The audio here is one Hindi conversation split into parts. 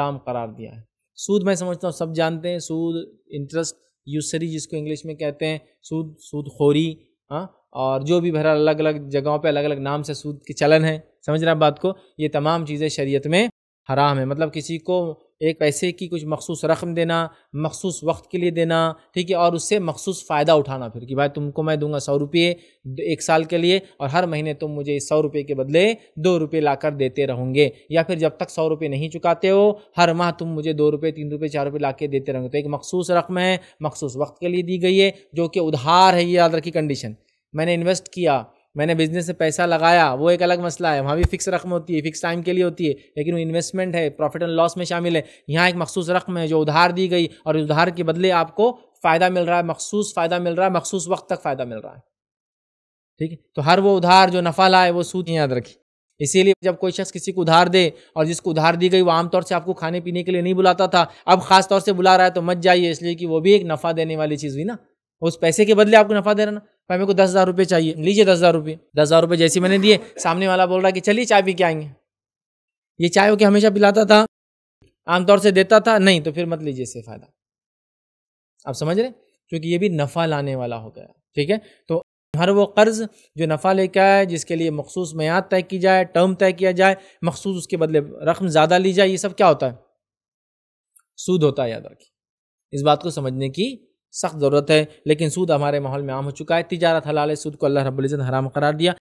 हराम करार दिया है सूद मैं समझता हूँ सब जानते हैं सूद इंटरेस्ट यूसरी जिसको इंग्लिश में कहते हैं सूद सूद खोरी हाँ और जो भी भरा अलग अलग जगहों पे अलग अलग नाम से सूद के चलन है समझ रहे बात को ये तमाम चीज़ें शरीयत में हराम है मतलब किसी को एक पैसे की कुछ मखसूस रकम देना मखसूस वक्त के लिए देना ठीक है और उससे मखसूस फ़ायदा उठाना फिर कि भाई तुमको मैं दूंगा सौ रुपये एक साल के लिए और हर महीने तुम मुझे इस सौ रुपये के बदले दो रुपये ला कर देते रहोगे या फिर जब तक सौ रुपये नहीं चुकाते हो हर माह तुम मुझे दो रुपये तीन रुपये चार रुपये ला के देते रहोगे तो एक मखसूस रकम है मखसूस वक्त के लिए दी गई है जो कि उधार है ये याद रखी कंडीशन मैंने इन्वेस्ट किया मैंने बिजनेस में पैसा लगाया वो एक अलग मसला है वहाँ भी फिक्स रकम होती है फिक्स टाइम के लिए होती है लेकिन वो इन्वेस्टमेंट है प्रॉफिट एंड लॉस में शामिल है यहाँ एक मखसूस रकम है जो उधार दी गई और उधार के बदले आपको फ़ायदा मिल रहा है मखसूस फ़ायदा मिल रहा है मखसूस वक्त तक फ़ायदा मिल रहा है ठीक है तो हर वो उधार जो नफ़ा लाए वो सूद याद रखी इसीलिए जब कोई शख्स किसी को उधार दे और जिसको उधार दी गई वो आमतौर से आपको खाने पीने के लिए नहीं बुलाता था अब ख़ास तौर से बुला रहा है तो मत जाइए इसलिए कि वो भी एक नफ़ा देने वाली चीज़ हुई ना उस पैसे के बदले आपको नफ़ा दे रहा ना भाई मेरे को दस हज़ार रुपये चाहिए लीजिए दस हज़ार रुपये दस हज़ार रुपये जैसे मैंने दिए सामने वाला बोल रहा कि चलिए चाय पी के आएंगे ये चाय कि हमेशा पिलाता था आमतौर से देता था नहीं तो फिर मत लीजिए इससे फ़ायदा आप समझ रहे क्योंकि ये भी नफ़ा लाने वाला हो गया ठीक है तो हर वो कर्ज़ जो नफ़ा लेके आए जिसके लिए मखसूस मैद तय की जाए टर्म तय किया जाए मखसूस उसके बदले रकम ज़्यादा ली जाए ये सब क्या होता है सूद होता है याद रखिए इस बात को समझने की सख्त ज़रूरत है लेकिन सूद हमारे माहौल में आम हो चुका है तिजारत हलाल सूद को अल्लाह रब्बुल इज़्ज़त हराम करार दिया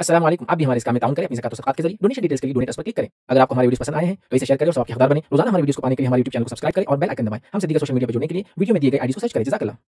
असलम आप भी हमारे इस काम में ताउन करें अपनी जकात सकात के जरिए डोनेशन डिटेल्स के लिए डोनेट पर क्लिक करें अगर आपको हमारी वीडियो पसंद आए हैं तो इसे शेयर करें और सबके हकदार बने रोजाना हमारे वीडियो को पाने के लिए हमारे यूट्यूब चैनल को सब्सक्राइब करें और बेल आइकन दबाएं हमसे दीगर सोशल मीडिया पर जुड़ने के लिए वीडियो में दिए गए आईडी को सर्च करें जजाकला